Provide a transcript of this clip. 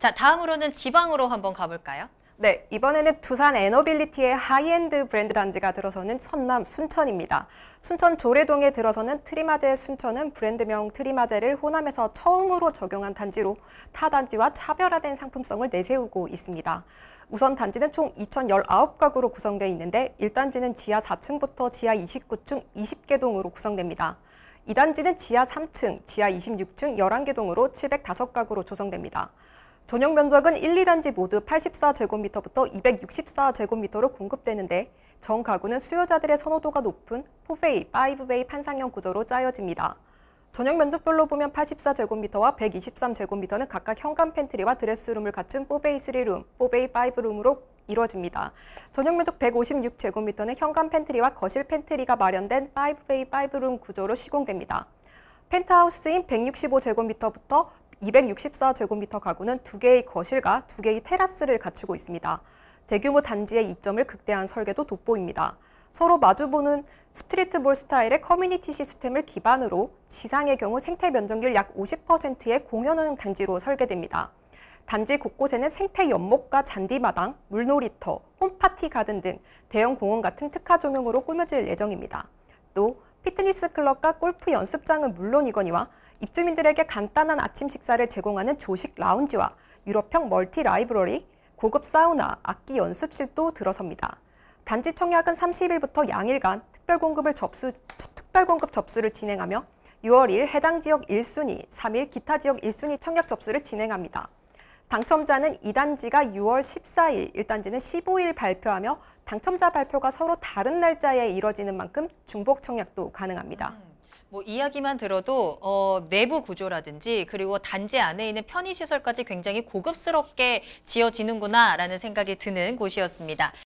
자, 다음으로는 지방으로 한번 가볼까요? 네, 이번에는 두산 에너빌리티의 하이엔드 브랜드 단지가 들어서는 선남 순천입니다. 순천 조례동에 들어서는 트리마제 순천은 브랜드명 트리마제를 호남에서 처음으로 적용한 단지로 타 단지와 차별화된 상품성을 내세우고 있습니다. 우선 단지는 총 2019가구로 구성되어 있는데 1단지는 지하 4층부터 지하 29층 20개 동으로 구성됩니다. 2단지는 지하 3층, 지하 26층 11개 동으로 705가구로 조성됩니다. 전용 면적은 1, 2단지 모두 84제곱미터부터 264제곱미터로 공급되는데 전 가구는 수요자들의 선호도가 높은 4베이, 5베이 판상형 구조로 짜여집니다. 전용 면적별로 보면 84제곱미터와 123제곱미터는 각각 현관 팬트리와 드레스룸을 갖춘 4베이 3룸, 4베이 5룸으로 이루어집니다. 전용 면적 156제곱미터는 현관 팬트리와 거실 팬트리가 마련된 5베이 5룸 구조로 시공됩니다. 펜트하우스인 165제곱미터부터 264제곱미터 가구는 두개의 거실과 두개의 테라스를 갖추고 있습니다. 대규모 단지의 이점을 극대한 설계도 돋보입니다. 서로 마주보는 스트리트볼 스타일의 커뮤니티 시스템을 기반으로 지상의 경우 생태 면적률 약 50%의 공연형 단지로 설계됩니다. 단지 곳곳에는 생태 연못과 잔디마당, 물놀이터, 홈파티 가든 등 대형 공원 같은 특화 종용으로 꾸며질 예정입니다. 또 피트니스 클럽과 골프 연습장은 물론이거니와 입주민들에게 간단한 아침 식사를 제공하는 조식 라운지와 유럽형 멀티 라이브러리, 고급 사우나, 악기 연습실도 들어섭니다. 단지 청약은 30일부터 양일간 특별 공급을 접수 특별 공급 접수를 진행하며 6월 1일 해당 지역 1순위, 3일 기타 지역 1순위 청약 접수를 진행합니다. 당첨자는 2단지가 6월 14일, 1단지는 15일 발표하며 당첨자 발표가 서로 다른 날짜에 이뤄지는 만큼 중복 청약도 가능합니다. 음. 뭐 이야기만 들어도 어, 내부 구조라든지 그리고 단지 안에 있는 편의시설까지 굉장히 고급스럽게 지어지는구나라는 생각이 드는 곳이었습니다.